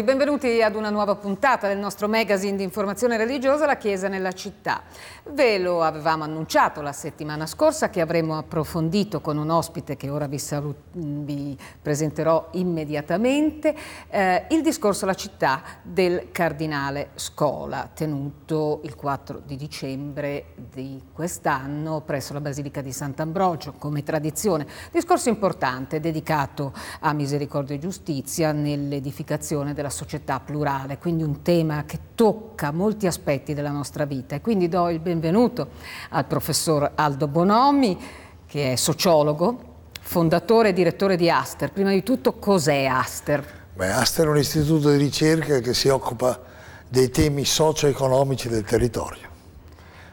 tutti, benvenuti ad una nuova puntata del nostro magazine di informazione religiosa La Chiesa nella città. Ve lo avevamo annunciato la settimana scorsa che avremmo approfondito con un ospite che ora vi, saluto, vi presenterò immediatamente eh, il discorso La città del cardinale Scola tenuto il 4 di dicembre di quest'anno presso la Basilica di Sant'Ambrogio come tradizione. Discorso importante dedicato a misericordia e giustizia nell'edificazione della della società plurale, quindi un tema che tocca molti aspetti della nostra vita. E quindi do il benvenuto al professor Aldo Bonomi, che è sociologo, fondatore e direttore di Aster. Prima di tutto, cos'è Aster? Beh, Aster è un istituto di ricerca che si occupa dei temi socio-economici del territorio.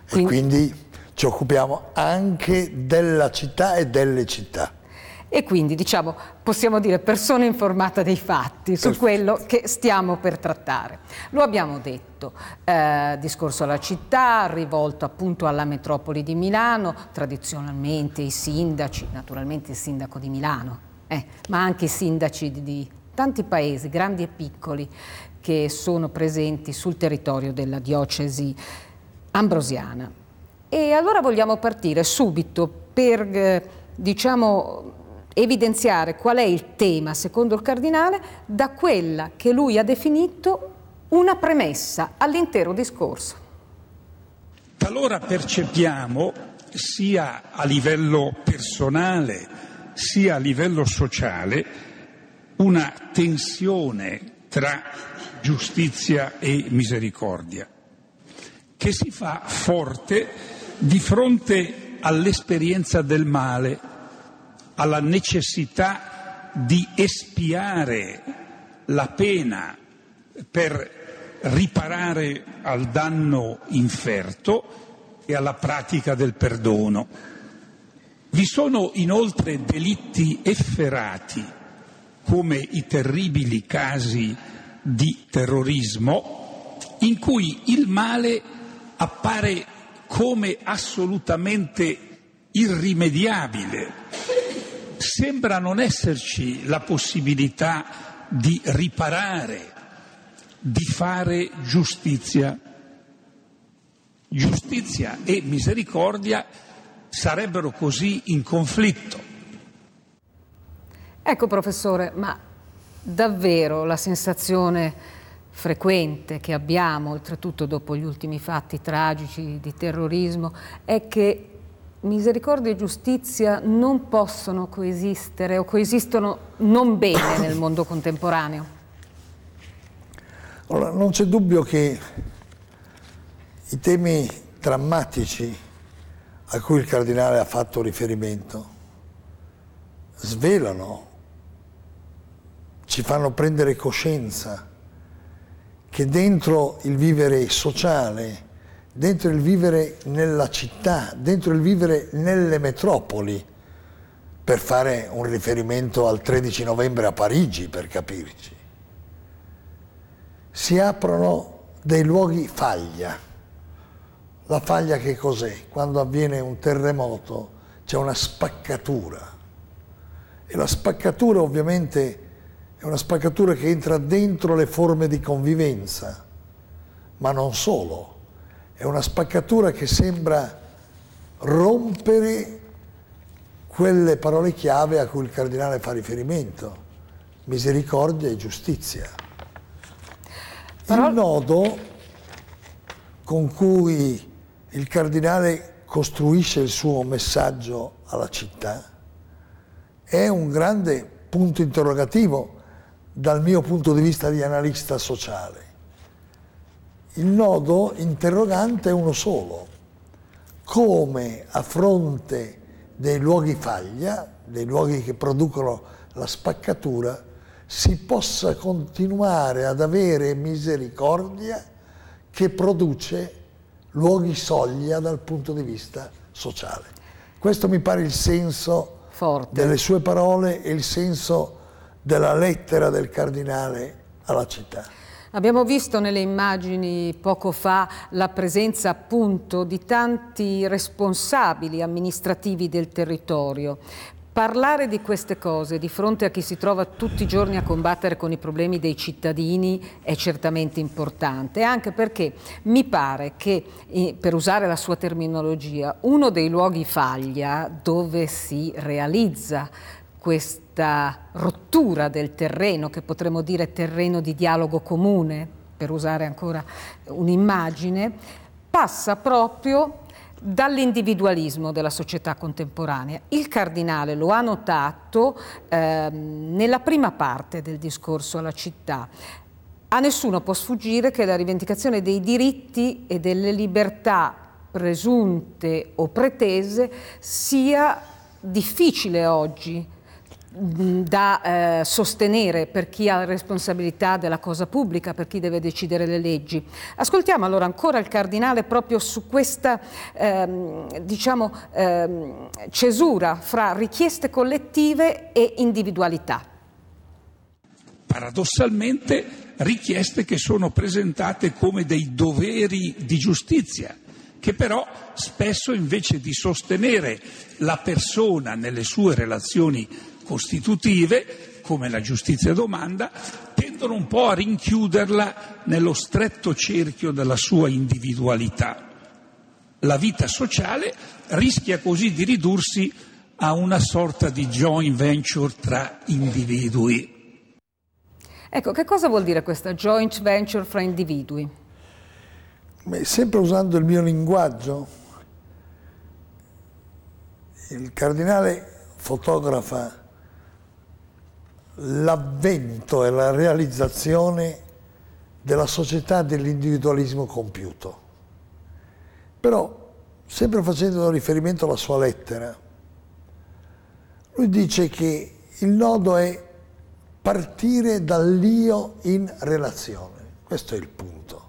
Quindi... E quindi ci occupiamo anche della città e delle città e quindi diciamo, possiamo dire persona informata dei fatti su Perfetto. quello che stiamo per trattare. Lo abbiamo detto, eh, discorso alla città, rivolto appunto alla metropoli di Milano, tradizionalmente i sindaci, naturalmente il sindaco di Milano, eh, ma anche i sindaci di, di tanti paesi, grandi e piccoli, che sono presenti sul territorio della diocesi ambrosiana. E allora vogliamo partire subito per, eh, diciamo, evidenziare qual è il tema, secondo il cardinale, da quella che lui ha definito una premessa all'intero discorso. Talora percepiamo, sia a livello personale sia a livello sociale, una tensione tra giustizia e misericordia, che si fa forte di fronte all'esperienza del male alla necessità di espiare la pena per riparare al danno inferto e alla pratica del perdono. Vi sono inoltre delitti efferati, come i terribili casi di terrorismo, in cui il male appare come assolutamente irrimediabile sembra non esserci la possibilità di riparare, di fare giustizia. Giustizia e misericordia sarebbero così in conflitto. Ecco professore, ma davvero la sensazione frequente che abbiamo, oltretutto dopo gli ultimi fatti tragici di terrorismo, è che misericordia e giustizia non possono coesistere o coesistono non bene nel mondo contemporaneo? Allora, non c'è dubbio che i temi drammatici a cui il cardinale ha fatto riferimento svelano, ci fanno prendere coscienza che dentro il vivere sociale, dentro il vivere nella città, dentro il vivere nelle metropoli, per fare un riferimento al 13 novembre a Parigi, per capirci. Si aprono dei luoghi faglia. La faglia che cos'è? Quando avviene un terremoto c'è una spaccatura. E la spaccatura ovviamente è una spaccatura che entra dentro le forme di convivenza, ma non solo è una spaccatura che sembra rompere quelle parole chiave a cui il cardinale fa riferimento, misericordia e giustizia. Il nodo con cui il cardinale costruisce il suo messaggio alla città è un grande punto interrogativo dal mio punto di vista di analista sociale il nodo interrogante è uno solo. Come a fronte dei luoghi faglia, dei luoghi che producono la spaccatura, si possa continuare ad avere misericordia che produce luoghi soglia dal punto di vista sociale. Questo mi pare il senso Forte. delle sue parole e il senso della lettera del cardinale alla città. Abbiamo visto nelle immagini poco fa la presenza appunto di tanti responsabili amministrativi del territorio. Parlare di queste cose di fronte a chi si trova tutti i giorni a combattere con i problemi dei cittadini è certamente importante, anche perché mi pare che, eh, per usare la sua terminologia, uno dei luoghi faglia dove si realizza questa rottura del terreno, che potremmo dire terreno di dialogo comune, per usare ancora un'immagine, passa proprio dall'individualismo della società contemporanea. Il cardinale lo ha notato eh, nella prima parte del discorso alla città. A nessuno può sfuggire che la rivendicazione dei diritti e delle libertà presunte o pretese sia difficile oggi da eh, sostenere per chi ha responsabilità della cosa pubblica, per chi deve decidere le leggi. Ascoltiamo allora ancora il cardinale proprio su questa ehm, diciamo, ehm, cesura fra richieste collettive e individualità. Paradossalmente richieste che sono presentate come dei doveri di giustizia che però spesso invece di sostenere la persona nelle sue relazioni costitutive, come la giustizia domanda, tendono un po' a rinchiuderla nello stretto cerchio della sua individualità. La vita sociale rischia così di ridursi a una sorta di joint venture tra individui. Ecco, che cosa vuol dire questa joint venture fra individui? Beh, sempre usando il mio linguaggio, il cardinale fotografa l'avvento e la realizzazione della società dell'individualismo compiuto. Però, sempre facendo riferimento alla sua lettera, lui dice che il nodo è partire dall'io in relazione. Questo è il punto.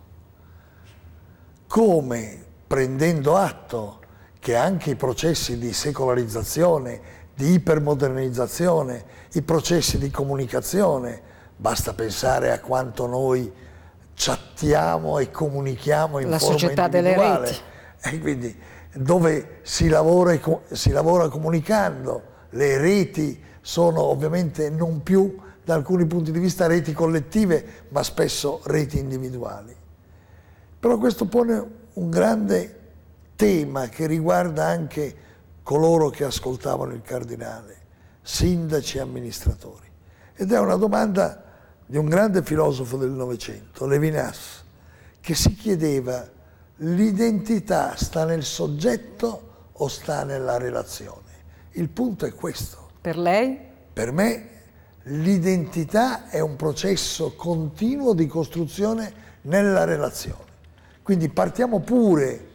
Come prendendo atto che anche i processi di secolarizzazione di ipermodernizzazione, i processi di comunicazione, basta pensare a quanto noi chattiamo e comunichiamo in La forma società delle reti. E eh, quindi dove si lavora, si lavora comunicando, le reti sono ovviamente non più da alcuni punti di vista reti collettive, ma spesso reti individuali. Però questo pone un grande tema che riguarda anche coloro che ascoltavano il cardinale, sindaci e amministratori. Ed è una domanda di un grande filosofo del Novecento, Levinas, che si chiedeva l'identità sta nel soggetto o sta nella relazione? Il punto è questo. Per lei? Per me l'identità è un processo continuo di costruzione nella relazione. Quindi partiamo pure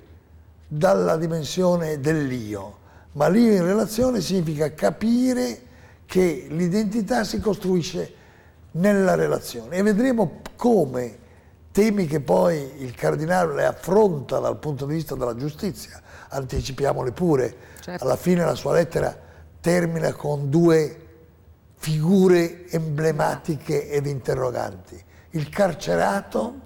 dalla dimensione dell'io ma lì in relazione significa capire che l'identità si costruisce nella relazione e vedremo come temi che poi il cardinale affronta dal punto di vista della giustizia, anticipiamole pure, certo. alla fine la sua lettera termina con due figure emblematiche ed interroganti, il carcerato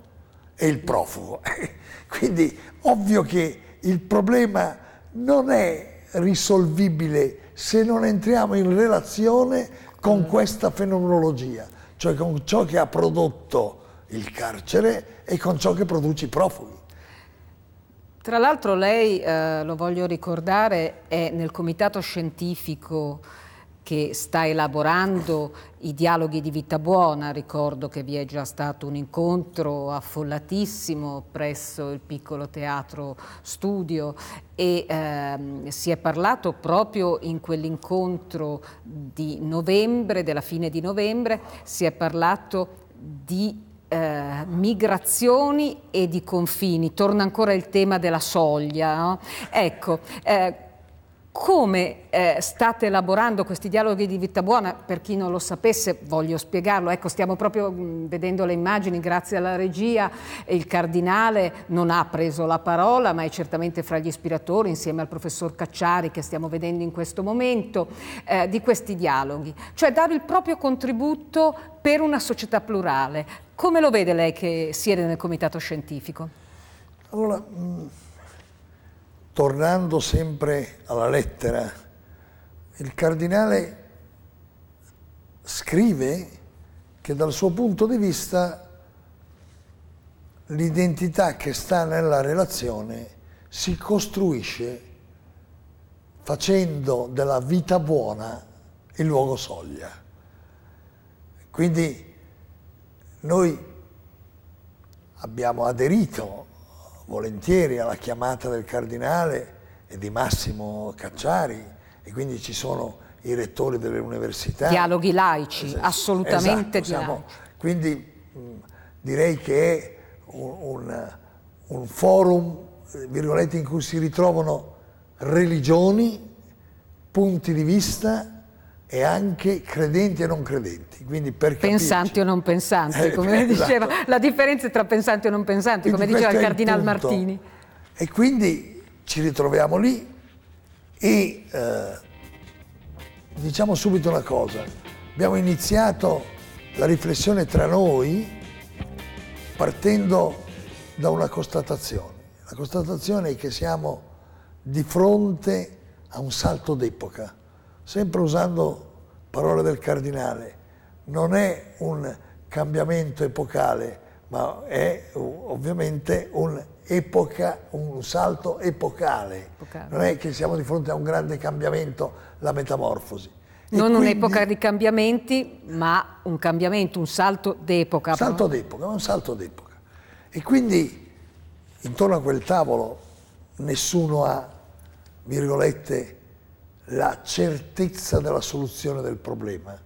e il profugo. Quindi ovvio che il problema non è risolvibile se non entriamo in relazione con mm. questa fenomenologia, cioè con ciò che ha prodotto il carcere e con ciò che produce i profughi. Tra l'altro lei, eh, lo voglio ricordare, è nel comitato scientifico che sta elaborando i dialoghi di vita buona, ricordo che vi è già stato un incontro affollatissimo presso il piccolo teatro studio e ehm, si è parlato proprio in quell'incontro di novembre, della fine di novembre, si è parlato di eh, migrazioni e di confini, torna ancora il tema della soglia. No? Ecco, eh, come eh, state elaborando questi dialoghi di vita buona? Per chi non lo sapesse, voglio spiegarlo. Ecco, stiamo proprio mh, mm, vedendo le immagini, grazie alla regia. Il cardinale non ha preso la parola, ma è certamente fra gli ispiratori, insieme al professor Cacciari, che stiamo vedendo in questo momento, eh, di questi dialoghi. Cioè dare il proprio contributo per una società plurale. Come lo vede lei che siede nel comitato scientifico? Allora. Mh mm, tornando sempre alla lettera, il cardinale scrive che dal suo punto di vista l'identità che sta nella relazione si costruisce facendo della vita buona il luogo soglia. Quindi noi abbiamo aderito volentieri alla chiamata del cardinale e di Massimo Cacciari e quindi ci sono i rettori delle università. Dialoghi laici, esatto. assolutamente esatto, siamo, Quindi mh, direi che è un, un, un forum in cui si ritrovano religioni, punti di vista e anche credenti e non credenti. Quindi per pensanti capirci, o non pensanti, eh, come esatto. diceva, la differenza tra pensanti e non pensanti, quindi come diceva il Cardinal Martini. E quindi ci ritroviamo lì e eh, diciamo subito una cosa, abbiamo iniziato la riflessione tra noi partendo da una constatazione. La constatazione è che siamo di fronte a un salto d'epoca sempre usando parole del cardinale, non è un cambiamento epocale, ma è ovviamente un, epoca, un salto epocale. epocale. Non è che siamo di fronte a un grande cambiamento, la metamorfosi. E non quindi, un'epoca di cambiamenti, ma un cambiamento, un salto d'epoca. Salto d'epoca, un salto d'epoca. E quindi intorno a quel tavolo nessuno ha, virgolette, la certezza della soluzione del problema.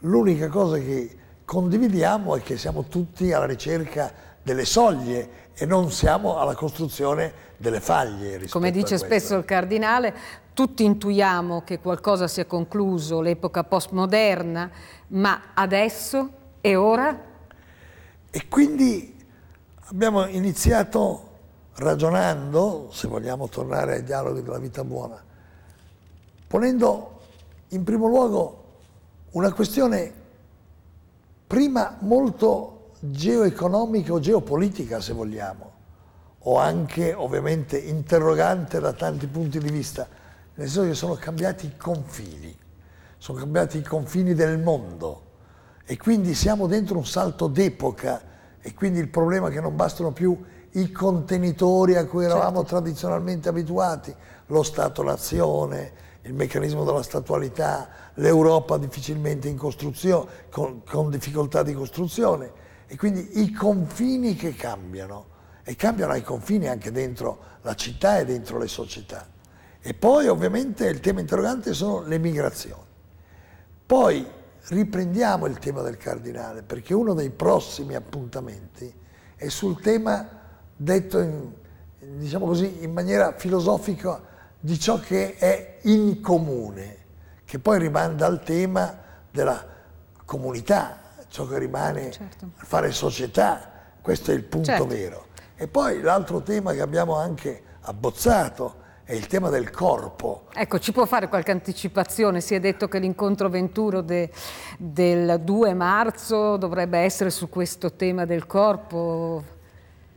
L'unica cosa che condividiamo è che siamo tutti alla ricerca delle soglie e non siamo alla costruzione delle faglie. Come dice spesso il cardinale, tutti intuiamo che qualcosa sia concluso, l'epoca postmoderna, ma adesso e ora? E quindi abbiamo iniziato ragionando, se vogliamo tornare ai dialoghi della vita buona, ponendo in primo luogo una questione prima molto geoeconomica o geopolitica, se vogliamo, o anche ovviamente interrogante da tanti punti di vista, nel senso che sono cambiati i confini, sono cambiati i confini del mondo e quindi siamo dentro un salto d'epoca e quindi il problema è che non bastano più i contenitori a cui eravamo certo. tradizionalmente abituati, lo Stato-Nazione, il meccanismo della statualità, l'Europa difficilmente in costruzione, con, con difficoltà di costruzione e quindi i confini che cambiano e cambiano i confini anche dentro la città e dentro le società. E poi ovviamente il tema interrogante sono le migrazioni. Poi riprendiamo il tema del cardinale perché uno dei prossimi appuntamenti è sul tema detto in, diciamo così, in maniera filosofica di ciò che è in comune, che poi rimanda al tema della comunità, ciò che rimane certo. fare società, questo è il punto certo. vero. E poi l'altro tema che abbiamo anche abbozzato è il tema del corpo. Ecco, ci può fare qualche anticipazione? Si è detto che l'incontro venturo de, del 2 marzo dovrebbe essere su questo tema del corpo.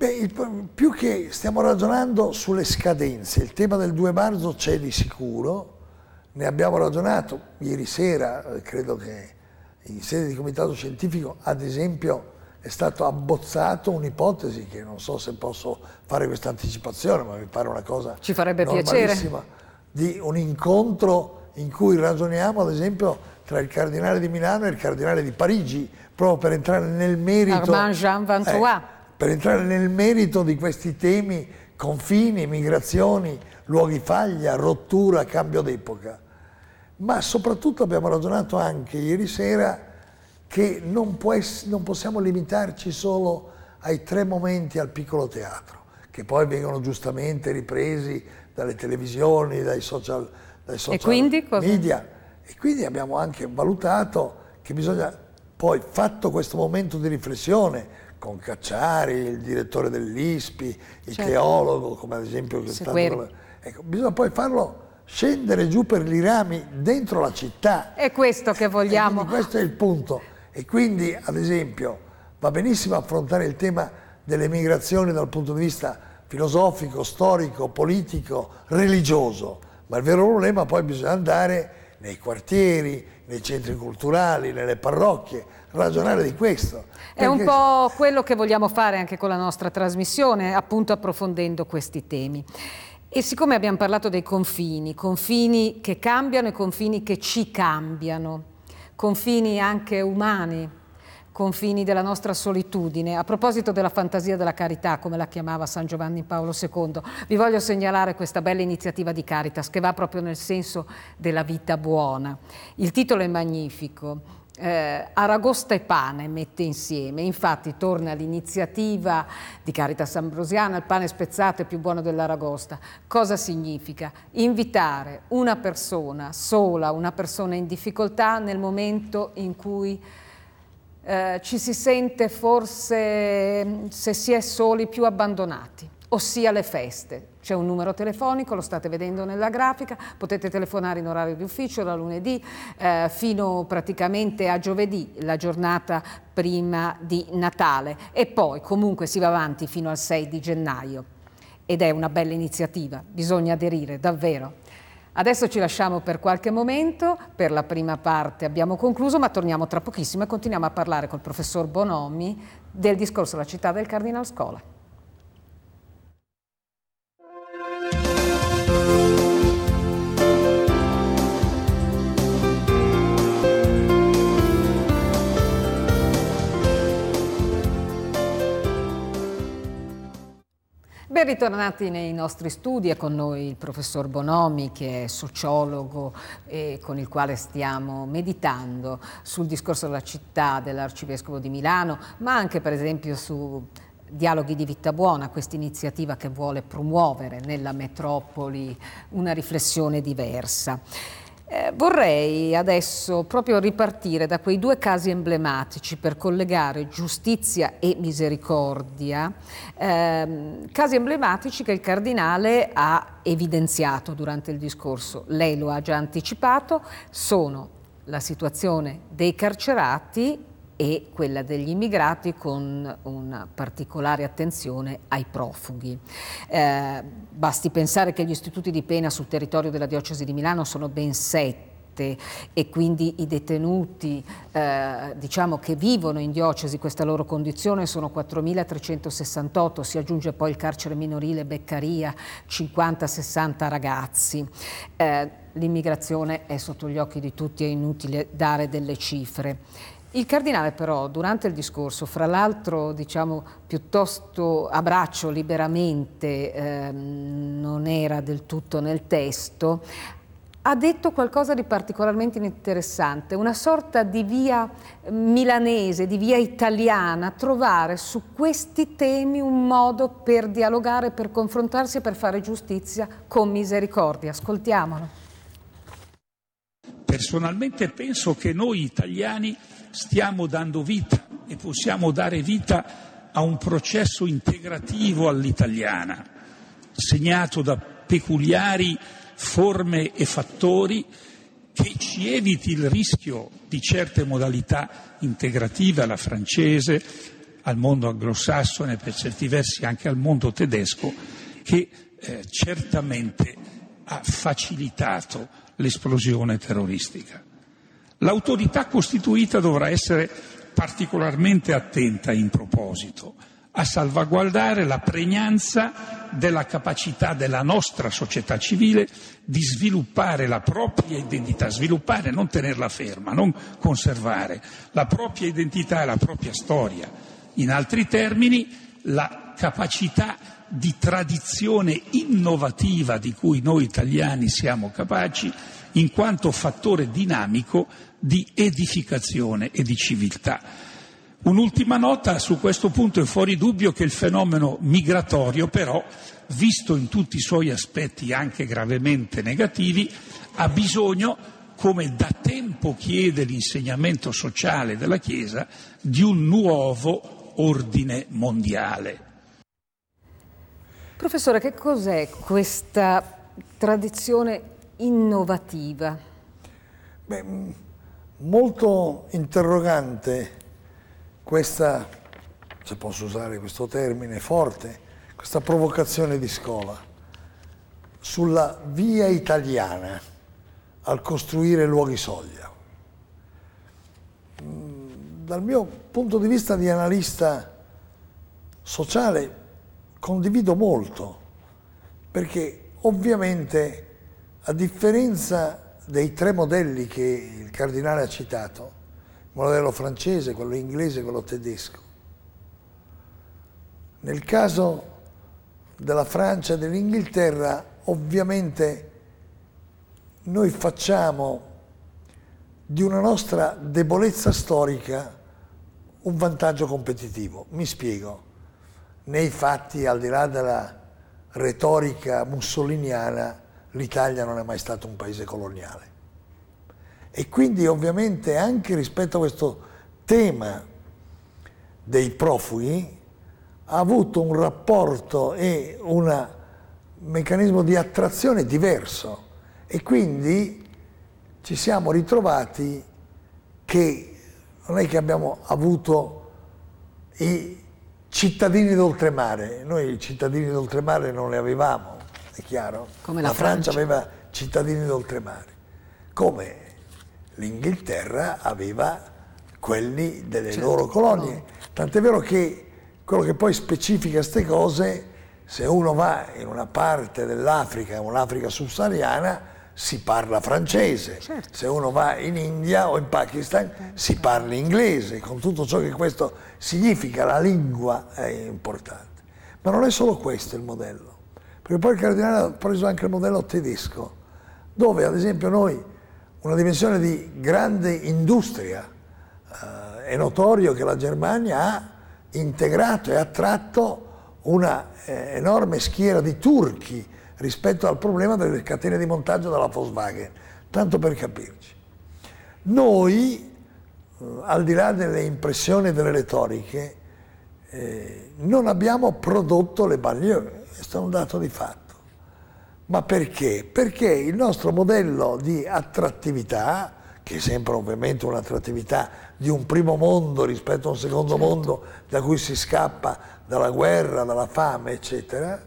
Beh, il, più che stiamo ragionando sulle scadenze, il tema del 2 marzo c'è di sicuro, ne abbiamo ragionato ieri sera, eh, credo che in sede di comitato scientifico, ad esempio, è stato abbozzato un'ipotesi che non so se posso fare questa anticipazione, ma mi pare una cosa Ci farebbe piacere. di un incontro in cui ragioniamo, ad esempio, tra il cardinale di Milano e il cardinale di Parigi, proprio per entrare nel merito. Armand Jean Vantois. Eh, per entrare nel merito di questi temi, confini, migrazioni, luoghi faglia, rottura, cambio d'epoca. Ma soprattutto abbiamo ragionato anche ieri sera che non, ess- non possiamo limitarci solo ai tre momenti al piccolo teatro, che poi vengono giustamente ripresi dalle televisioni, dai social, dai social e quindi, media. E quindi abbiamo anche valutato che bisogna, poi fatto questo momento di riflessione, con Cacciari, il direttore dell'ISPI, il certo. teologo, come ad esempio... Che stato, ecco, bisogna poi farlo scendere giù per gli rami dentro la città. È questo che vogliamo. questo è il punto. E quindi, ad esempio, va benissimo affrontare il tema delle migrazioni dal punto di vista filosofico, storico, politico, religioso, ma il vero problema poi bisogna andare nei quartieri, nei centri culturali, nelle parrocchie, ragionare di questo. È un po' quello che vogliamo fare anche con la nostra trasmissione, appunto approfondendo questi temi. E siccome abbiamo parlato dei confini, confini che cambiano e confini che ci cambiano, confini anche umani, confini della nostra solitudine. A proposito della fantasia della carità, come la chiamava San Giovanni Paolo II, vi voglio segnalare questa bella iniziativa di Caritas che va proprio nel senso della vita buona. Il titolo è magnifico. Eh, Aragosta e pane mette insieme, infatti torna l'iniziativa di Caritas Ambrosiana, il pane spezzato è più buono dell'Aragosta. Cosa significa? Invitare una persona sola, una persona in difficoltà nel momento in cui eh, ci si sente forse, mm, se si è soli, più abbandonati, ossia le feste. C'è un numero telefonico, lo state vedendo nella grafica, potete telefonare in orario di ufficio da lunedì eh, fino praticamente a giovedì, la giornata prima di Natale e poi comunque si va avanti fino al 6 di gennaio ed è una bella iniziativa, bisogna aderire davvero. Adesso ci lasciamo per qualche momento, per la prima parte abbiamo concluso, ma torniamo tra pochissimo e continuiamo a parlare col professor Bonomi del discorso La città del Cardinal Scola. Ben ritornati nei nostri studi, è con noi il professor Bonomi che è sociologo e con il quale stiamo meditando sul discorso della città dell'arcivescovo di Milano, ma anche per esempio su Dialoghi di Vita Buona, questa iniziativa che vuole promuovere nella metropoli una riflessione diversa. Eh, vorrei adesso proprio ripartire da quei due casi emblematici per collegare giustizia e misericordia, eh, casi emblematici che il Cardinale ha evidenziato durante il discorso, lei lo ha già anticipato, sono la situazione dei carcerati e quella degli immigrati con una particolare attenzione ai profughi. Eh, basti pensare che gli istituti di pena sul territorio della diocesi di Milano sono ben sette e quindi i detenuti eh, diciamo che vivono in diocesi questa loro condizione sono 4.368, si aggiunge poi il carcere minorile Beccaria, 50-60 ragazzi. Eh, l'immigrazione è sotto gli occhi di tutti, è inutile dare delle cifre. Il cardinale però durante il discorso, fra l'altro diciamo piuttosto a braccio liberamente, ehm, non era del tutto nel testo, ha detto qualcosa di particolarmente interessante, una sorta di via milanese, di via italiana, trovare su questi temi un modo per dialogare, per confrontarsi e per fare giustizia con misericordia. Ascoltiamolo. Personalmente penso che noi italiani stiamo dando vita e possiamo dare vita a un processo integrativo all'italiana, segnato da peculiari forme e fattori che ci eviti il rischio di certe modalità integrative alla francese, al mondo anglosassone, per certi versi anche al mondo tedesco, che eh, certamente ha facilitato l'esplosione terroristica. L'autorità costituita dovrà essere particolarmente attenta in proposito a salvaguardare la pregnanza della capacità della nostra società civile di sviluppare la propria identità, sviluppare, non tenerla ferma, non conservare la propria identità e la propria storia. In altri termini, la capacità di tradizione innovativa di cui noi italiani siamo capaci in quanto fattore dinamico di edificazione e di civiltà. Un'ultima nota, su questo punto è fuori dubbio che il fenomeno migratorio però, visto in tutti i suoi aspetti anche gravemente negativi, ha bisogno, come da tempo chiede l'insegnamento sociale della Chiesa, di un nuovo ordine mondiale. Professore, che cos'è questa tradizione innovativa? Beh, molto interrogante questa, se posso usare questo termine, forte, questa provocazione di scuola sulla via italiana al costruire luoghi soglia. Mm, dal mio punto di vista di analista sociale condivido molto, perché ovviamente a differenza dei tre modelli che il cardinale ha citato, il modello francese, quello inglese e quello tedesco, nel caso della Francia e dell'Inghilterra ovviamente noi facciamo di una nostra debolezza storica un vantaggio competitivo. Mi spiego. Nei fatti, al di là della retorica mussoliniana, l'Italia non è mai stato un paese coloniale. E quindi ovviamente anche rispetto a questo tema dei profughi ha avuto un rapporto e un meccanismo di attrazione diverso e quindi ci siamo ritrovati che non è che abbiamo avuto i cittadini d'oltremare, noi i cittadini d'oltremare non li avevamo, è chiaro? Come la, la Francia. Francia aveva cittadini d'oltremare, come l'Inghilterra aveva quelli delle certo, loro colonie. Tant'è vero che quello che poi specifica queste cose, se uno va in una parte dell'Africa, un'Africa subsahariana, si parla francese, certo. se uno va in India o in Pakistan certo. si parla inglese, con tutto ciò che questo significa, la lingua è importante. Ma non è solo questo il modello. Perché poi il cardinale ha preso anche il modello tedesco, dove ad esempio noi una dimensione di grande industria, eh, è notorio che la Germania ha integrato e attratto una eh, enorme schiera di turchi rispetto al problema delle catene di montaggio della Volkswagen, tanto per capirci. Noi, eh, al di là delle impressioni e delle retoriche, eh, non abbiamo prodotto le banlieue questo è un dato di fatto. Ma perché? Perché il nostro modello di attrattività, che è sempre ovviamente un'attrattività di un primo mondo rispetto a un secondo certo. mondo da cui si scappa dalla guerra, dalla fame, eccetera,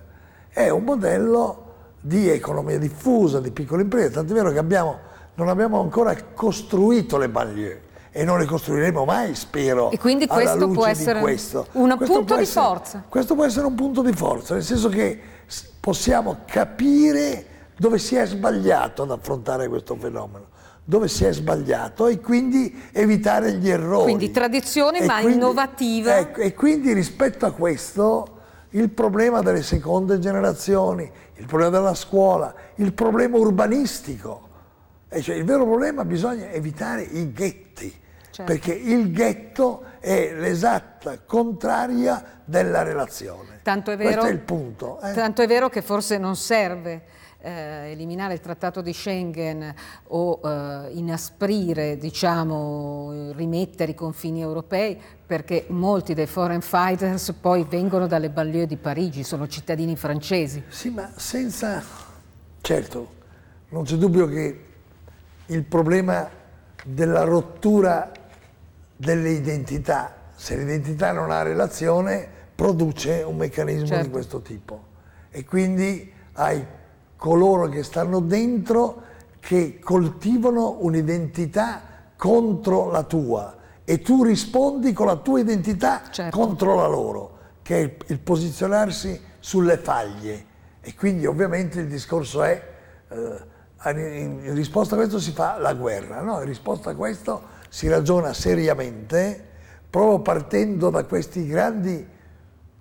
è un modello di economia diffusa, di piccole imprese, tant'è vero che abbiamo, non abbiamo ancora costruito le banlieue e non le costruiremo mai, spero. E quindi questo può essere questo. un questo punto di forza. Questo può essere un punto di forza, nel senso che possiamo capire dove si è sbagliato ad affrontare questo fenomeno dove si è sbagliato e quindi evitare gli errori. Quindi tradizione e ma quindi, innovativa. Ecco, e quindi rispetto a questo il problema delle seconde generazioni, il problema della scuola, il problema urbanistico. E cioè, il vero problema bisogna evitare i ghetti certo. perché il ghetto è l'esatta contraria della relazione. Tanto è vero, Questo è il punto. Eh? Tanto è vero che forse non serve eh, eliminare il trattato di Schengen o eh, inasprire, diciamo, rimettere i confini europei perché molti dei foreign fighters poi vengono dalle banlieue di Parigi, sono cittadini francesi. Sì, ma senza... Certo, non c'è dubbio che il problema della rottura delle identità. Se l'identità non ha relazione, produce un meccanismo certo. di questo tipo. E quindi hai coloro che stanno dentro che coltivano un'identità contro la tua e tu rispondi con la tua identità certo. contro la loro, che è il, posizionarsi sulle faglie. E quindi ovviamente il discorso è, eh, in, risposta a questo si fa la guerra, no? in risposta a questo si ragiona seriamente proprio partendo da questi grandi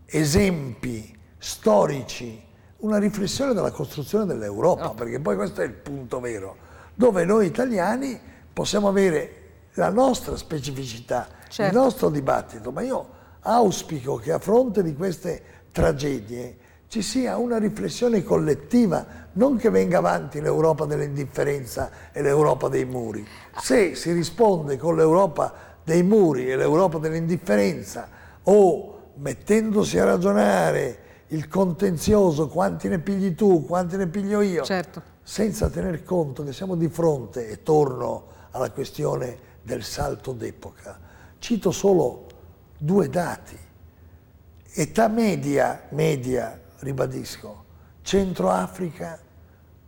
esempi storici, una riflessione della costruzione dell'Europa, no. perché poi questo è il punto vero, dove noi italiani possiamo avere la nostra specificità, certo. il nostro dibattito, ma io auspico che a fronte di queste tragedie ci sia una riflessione collettiva, non che venga avanti l'Europa dell'indifferenza e l'Europa dei muri. Se si risponde con l'Europa dei muri e l'Europa dell'indifferenza o mettendosi a ragionare il contenzioso quanti ne pigli tu, quanti ne piglio io, certo. senza tener conto che siamo di fronte, e torno alla questione del salto d'epoca, cito solo due dati. Età media, media ribadisco, Centro Africa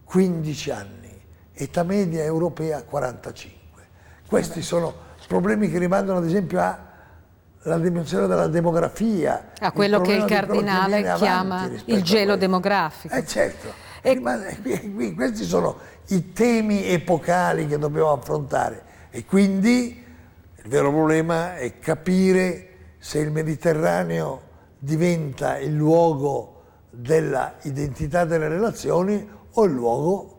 15 anni, età media europea 45. Questi sono problemi che rimandano ad esempio alla dimensione della demografia. A quello il che il cardinale chiama il gelo demografico. Eh certo, e... Rimane, questi sono i temi epocali che dobbiamo affrontare e quindi il vero problema è capire se il Mediterraneo diventa il luogo della identità delle relazioni o il luogo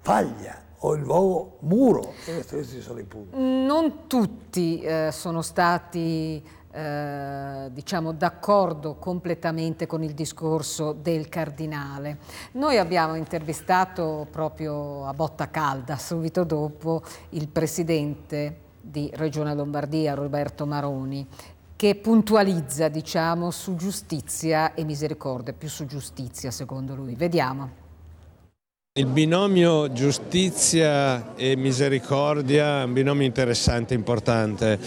faglia o il luogo muro. Questi sono i punti. Non tutti eh, sono stati eh, diciamo d'accordo completamente con il discorso del cardinale. Noi abbiamo intervistato proprio a botta calda, subito dopo, il presidente di Regione Lombardia, Roberto Maroni, che puntualizza, diciamo, su giustizia e misericordia, più su giustizia secondo lui. Vediamo. Il binomio giustizia e misericordia è un binomio interessante, importante.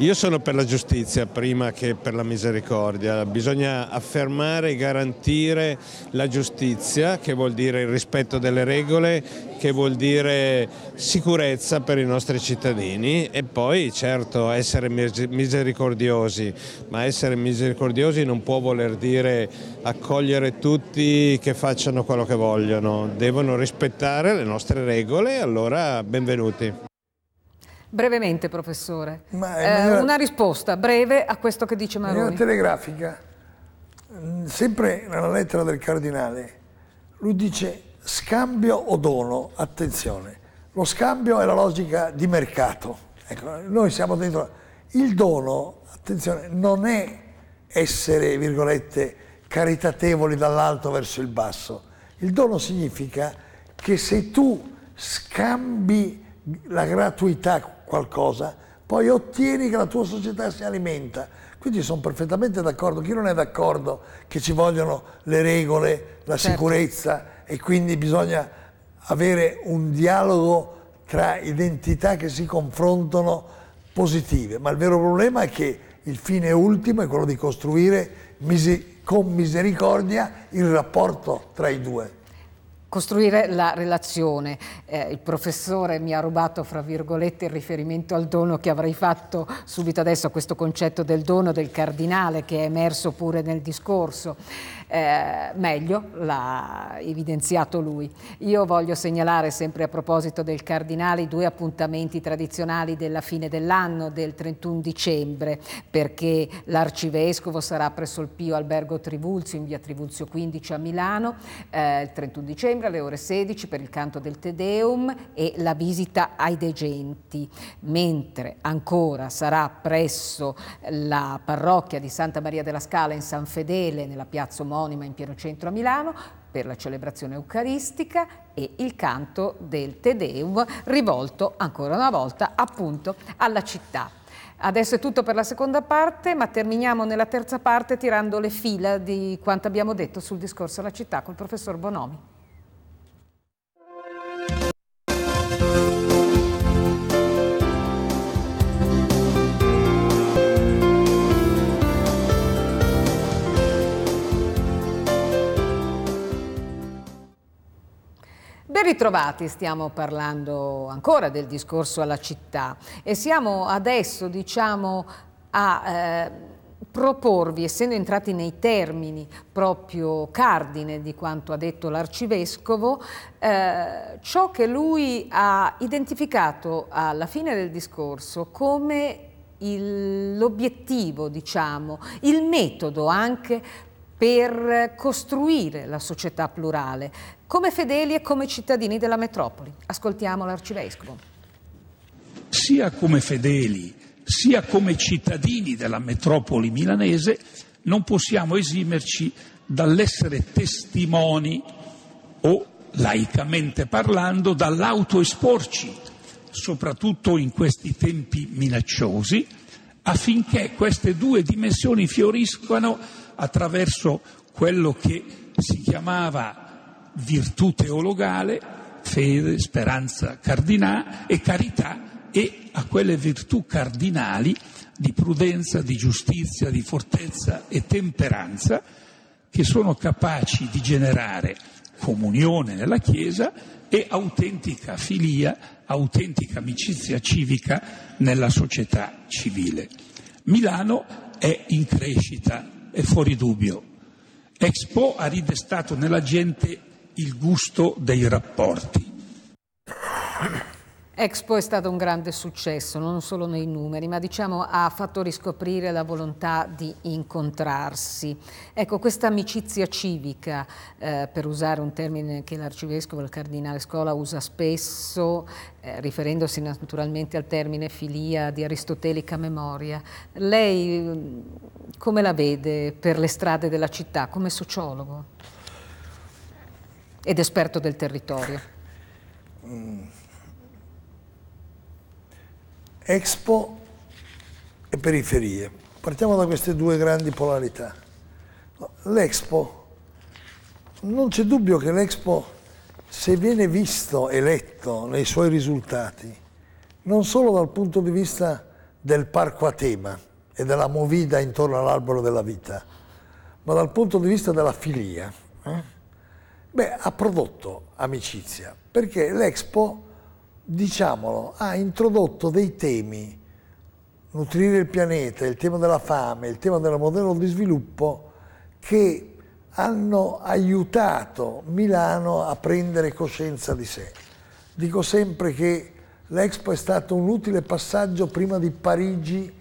Io sono per la giustizia prima che per la misericordia, bisogna affermare e garantire la giustizia che vuol dire il rispetto delle regole, che vuol dire sicurezza per i nostri cittadini e poi certo essere misericordiosi, ma essere misericordiosi non può voler dire accogliere tutti che facciano quello che vogliono, devono rispettare le nostre regole e allora benvenuti. Brevemente, professore. Eh, maniera... Eh, una risposta breve a questo che dice Maroni. Una telegrafica, mm, sempre nella lettera del cardinale, lui dice scambio o dono, attenzione. Lo scambio è la logica di mercato. Ecco, noi siamo dentro... Il dono, attenzione, non è essere, virgolette, caritatevoli dall'alto verso il basso. Il dono significa che se tu scambi la gratuità qualcosa, poi ottieni che la tua società si alimenta. Quindi sono perfettamente d'accordo. Chi non è d'accordo che ci vogliono le regole, la certo. sicurezza e quindi bisogna avere un dialogo tra identità che si confrontano positive. Ma il vero problema è che il fine ultimo è quello di costruire con misericordia il rapporto tra i due costruire la relazione. Eh, il professore mi ha rubato, fra virgolette, il riferimento al dono che avrei fatto subito adesso a questo concetto del dono del cardinale che è emerso pure nel discorso eh, meglio, l'ha evidenziato lui. Io voglio segnalare sempre a proposito del Cardinale due appuntamenti tradizionali della fine dell'anno, del 31 dicembre, perché l'Arcivescovo sarà presso il Pio Albergo Trivulzio, in via Trivulzio 15 a Milano, eh, il 31 dicembre alle ore 16 per il canto del Tedeum e la visita ai degenti, mentre ancora sarà presso la parrocchia di Santa Maria della Scala in San Fedele, nella piazza Monte omonima in pieno centro a Milano per la celebrazione eucaristica e il canto del Te Deum rivolto ancora una volta appunto alla città. Adesso è tutto per la seconda parte, ma terminiamo nella terza parte tirando le fila di quanto abbiamo detto sul discorso alla città col professor Bonomi. Ben ritrovati, stiamo parlando ancora del discorso alla città e siamo adesso, diciamo, a eh, proporvi, essendo entrati nei termini proprio cardine di quanto ha detto l'arcivescovo, eh, ciò che lui ha identificato alla fine del discorso come l'obiettivo, diciamo, il metodo anche per costruire la società plurale, come fedeli e come cittadini della metropoli. Ascoltiamo l'arcivescovo. Sia come fedeli, sia come cittadini della metropoli milanese, non possiamo esimerci dall'essere testimoni o, laicamente parlando, dall'autoesporci, soprattutto in questi tempi minacciosi, affinché queste due dimensioni fioriscano attraverso quello che si chiamava virtù teologale, fede, speranza cardinale e carità e a quelle virtù cardinali di prudenza, di giustizia, di fortezza e temperanza che sono capaci di generare comunione nella Chiesa e autentica filia, autentica amicizia civica nella società civile. Milano è in crescita è fuori dubbio. Expo ha ridestato nella gente il gusto dei rapporti. Expo è stato un grande successo, non solo nei numeri, ma diciamo ha fatto riscoprire la volontà di incontrarsi. Ecco, questa amicizia civica, eh, per usare un termine che l'arcivescovo, il cardinale Scola, usa spesso, eh, riferendosi naturalmente al termine filia di aristotelica memoria, lei mm, come la vede per le strade della città, come sociologo ed esperto del territorio? Mm Expo e periferie. Partiamo da queste due grandi polarità. L'Expo, non c'è dubbio che l'Expo, se viene visto e letto nei suoi risultati, non solo dal punto di vista del parco a tema e della movida intorno all'albero della vita, ma dal punto di vista della filia, eh? beh, ha prodotto amicizia, perché l'Expo diciamolo, ha introdotto dei temi, nutrire il pianeta, il tema della fame, il tema del modello di sviluppo, che hanno aiutato Milano a prendere coscienza di sé. Dico sempre che l'Expo è stato un utile passaggio prima di Parigi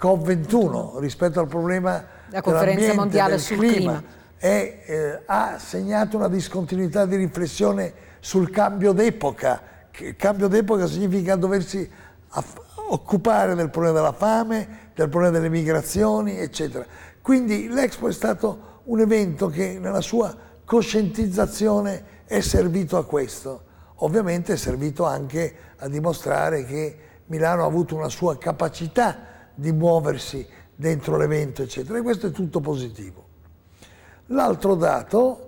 COP21 rispetto al problema La conferenza mondiale sul clima. clima. E, eh, ha segnato una discontinuità di riflessione sul cambio d'epoca cambio d'epoca significa doversi occupare del problema della fame, del problema delle migrazioni, eccetera. Quindi l'Expo è stato un evento che nella sua coscientizzazione è servito a questo. Ovviamente è servito anche a dimostrare che Milano ha avuto una sua capacità di muoversi dentro l'evento, eccetera. E questo è tutto positivo. L'altro dato,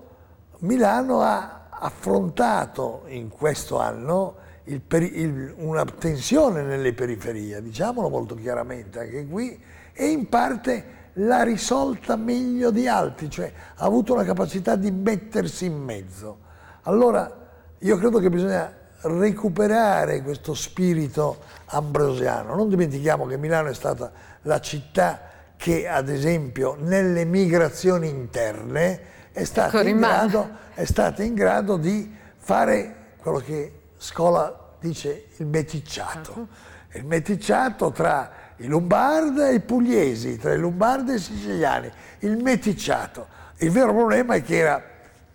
Milano ha affrontato in questo anno il peri- il, una tensione nelle periferie, diciamolo molto chiaramente anche qui, e in parte l'ha risolta meglio di altri, cioè ha avuto la capacità di mettersi in mezzo. Allora io credo che bisogna recuperare questo spirito ambrosiano. Non dimentichiamo che Milano è stata la città che ad esempio nelle migrazioni interne è stata, ecco, in grado, è stata in grado di fare quello che Scola dice il meticciato. Esatto. Il meticciato tra i Lombardi e i Pugliesi, tra i Lombardi e i Siciliani. Il meticciato. Il vero problema è che era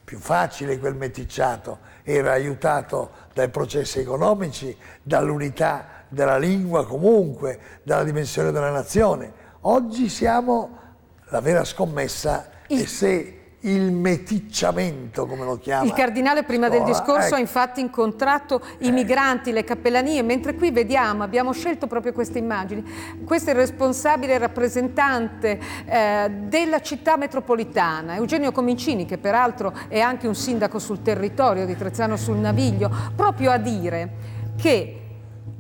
più facile quel meticciato, era aiutato dai processi economici, dall'unità della lingua comunque, dalla dimensione della nazione. Oggi siamo la vera scommessa e se il meticciamento, come lo chiama. Il cardinale prima scuola. del discorso ecco. ha infatti incontrato i eh. migranti, le cappellanie, mentre qui vediamo, abbiamo scelto proprio queste immagini, questo è il responsabile rappresentante eh, della città metropolitana, Eugenio Comincini, che peraltro è anche un sindaco sul territorio di Trezzano sul Naviglio, proprio a dire che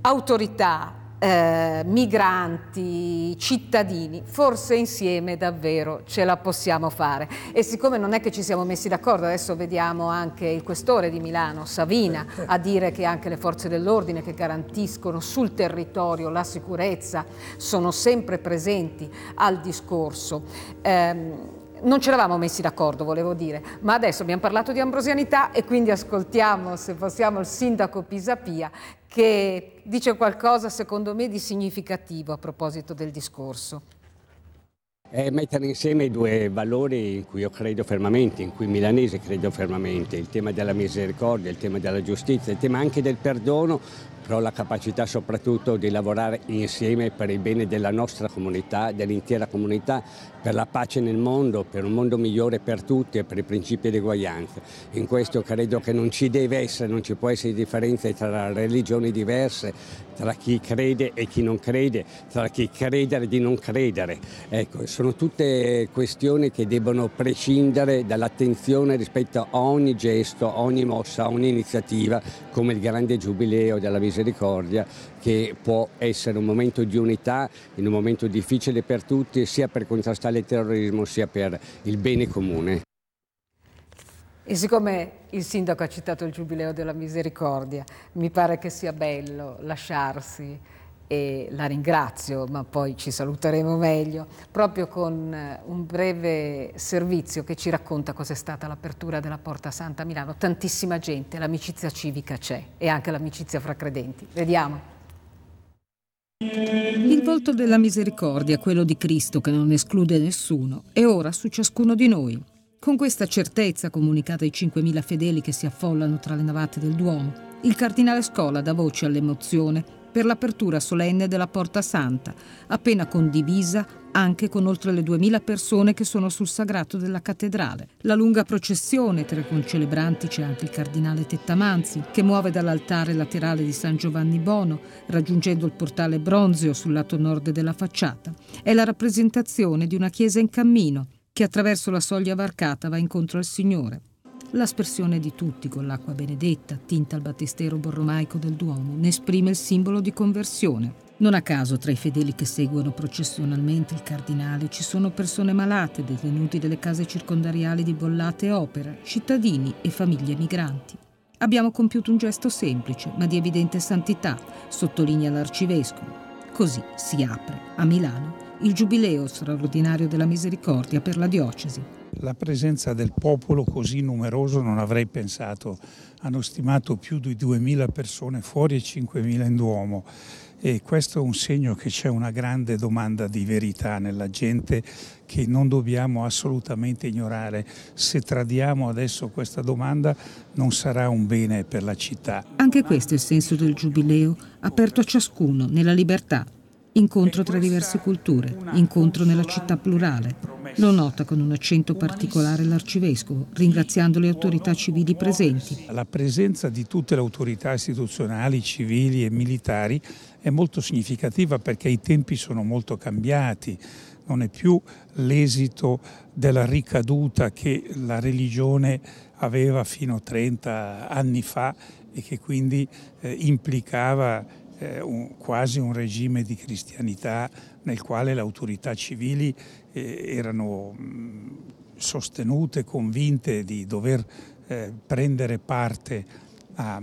autorità, eh, migranti, cittadini, forse insieme davvero ce la possiamo fare. E siccome non è che ci siamo messi d'accordo, adesso vediamo anche il questore di Milano, Savina, a dire che anche le forze dell'ordine che garantiscono sul territorio la sicurezza sono sempre presenti al discorso. Eh, non ci eravamo messi d'accordo, volevo dire, ma adesso abbiamo parlato di ambrosianità e quindi ascoltiamo, se possiamo, il sindaco Pisapia che dice qualcosa, secondo me, di significativo a proposito del discorso. È mettere insieme i due valori in cui io credo fermamente, in cui il milanese credo fermamente, il tema della misericordia, il tema della giustizia, il tema anche del perdono però la capacità soprattutto di lavorare insieme per il bene della nostra comunità, dell'intera comunità, per la pace nel mondo, per un mondo migliore per tutti e per i principi di eguaglianza. In questo credo che non ci deve essere, non ci può essere differenza tra religioni diverse, tra chi crede e chi non crede, tra chi credere e di non credere. Ecco, sono tutte questioni che debbono prescindere dall'attenzione rispetto a ogni gesto, ogni mossa, ogni iniziativa, come il grande giubileo della misericordia, che può essere un momento di unità in un momento difficile per tutti, sia per contrastare il terrorismo sia per il bene comune. E siccome il sindaco ha citato il Giubileo della Misericordia, mi pare che sia bello lasciarsi e la ringrazio, ma poi ci saluteremo meglio, proprio con eh, un breve servizio che ci racconta cos'è stata l'apertura della Porta Santa a Milano. Tantissima gente, l'amicizia civica c'è e anche l'amicizia fra credenti. Vediamo. Il volto della misericordia, quello di Cristo che non esclude nessuno, è ora su ciascuno di noi. Con questa certezza comunicata ai 5.000 fedeli che si affollano tra le navate del Duomo, il cardinale Scola dà voce all'emozione per l'apertura solenne della Porta Santa, appena condivisa anche con oltre le 2.000 persone che sono sul sagrato della cattedrale. La lunga processione, tra i concelebranti c'è anche il cardinale Tettamanzi, che muove dall'altare laterale di San Giovanni Bono, raggiungendo il portale bronzeo sul lato nord della facciata. È la rappresentazione di una chiesa in cammino, che attraverso la soglia varcata va incontro al Signore. L'aspersione di tutti con l'acqua benedetta, tinta al battistero borromaico del Duomo, ne esprime il simbolo di conversione. Non a caso tra i fedeli che seguono processionalmente il cardinale ci sono persone malate, detenuti delle case circondariali di Bollate e Opera, cittadini e famiglie migranti. Abbiamo compiuto un gesto semplice, ma di evidente santità, sottolinea l'arcivescovo. Così si apre a Milano il giubileo straordinario della misericordia per la diocesi. La presenza del popolo così numeroso non avrei pensato. Hanno stimato più di 2.000 persone fuori e 5.000 in Duomo e questo è un segno che c'è una grande domanda di verità nella gente che non dobbiamo assolutamente ignorare. Se tradiamo adesso questa domanda non sarà un bene per la città. Anche questo è il senso del Giubileo, aperto a ciascuno nella libertà incontro tra diverse culture, incontro nella città plurale. Lo nota con un accento particolare l'arcivescovo, ringraziando le autorità civili presenti. La presenza di tutte le autorità istituzionali, civili e militari è molto significativa perché i tempi sono molto cambiati non è più l'esito della ricaduta che la religione aveva fino a 30 anni fa e che quindi eh, implicava eh, un, quasi un regime di cristianità nel quale le autorità civili eh, erano mh, sostenute, convinte di dover eh, prendere parte a,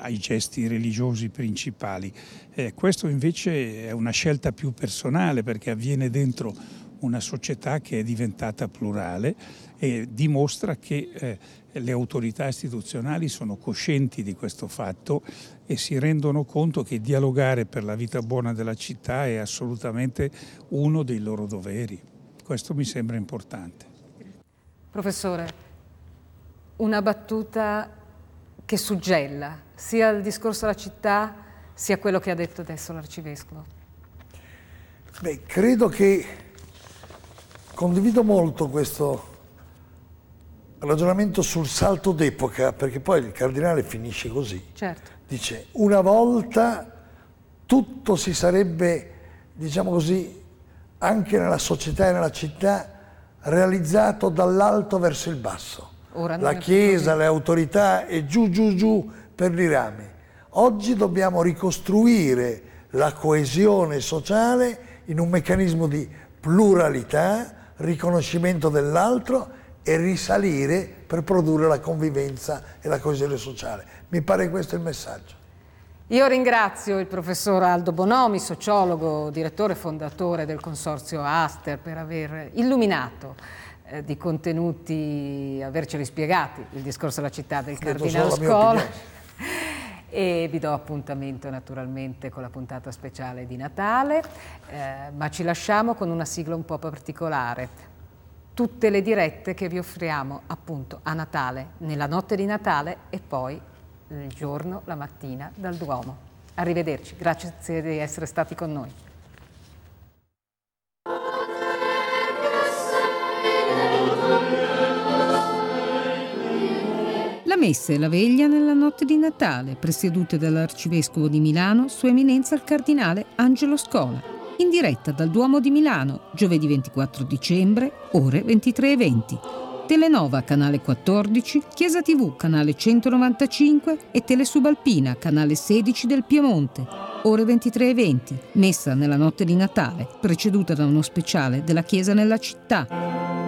ai gesti religiosi principali. Eh, questo invece è una scelta più personale perché avviene dentro una società che è diventata plurale e dimostra che eh, le autorità istituzionali sono coscienti di questo fatto e si rendono conto che dialogare per la vita buona della città è assolutamente uno dei loro doveri. Questo mi sembra importante. Professore, una battuta che suggella sia il discorso alla città sia quello che ha detto adesso l'arcivescovo. Beh, credo che condivido molto questo ragionamento sul salto d'epoca, perché poi il cardinale finisce così. Certo. Dice, una volta tutto si sarebbe, diciamo così, anche nella società e nella città, realizzato dall'alto verso il basso. La Chiesa, le autorità e giù, giù, giù per i rami. Oggi dobbiamo ricostruire la coesione sociale in un meccanismo di pluralità, riconoscimento dell'altro e risalire per produrre la convivenza e la coesione sociale. Mi pare questo il messaggio. Io ringrazio il professor Aldo Bonomi, sociologo, direttore e fondatore del consorzio Aster, per aver illuminato eh, di contenuti, averceli spiegati il discorso della città del Cardinale Scola. E vi do appuntamento naturalmente con la puntata speciale di Natale, eh, ma ci lasciamo con una sigla un po' particolare, tutte le dirette che vi offriamo appunto a Natale, nella notte di Natale e poi il giorno, la mattina dal Duomo. Arrivederci, grazie di essere stati con noi. La messa e la veglia nella notte di Natale, presiedute dall'arcivescovo di Milano, Sua Eminenza il Cardinale Angelo Scola in diretta dal Duomo di Milano, giovedì 24 dicembre, ore 23.20. Telenova, canale 14, Chiesa TV, canale 195 e Telesubalpina, canale 16 del Piemonte, ore 23.20, messa nella notte di Natale, preceduta da uno speciale della Chiesa nella città.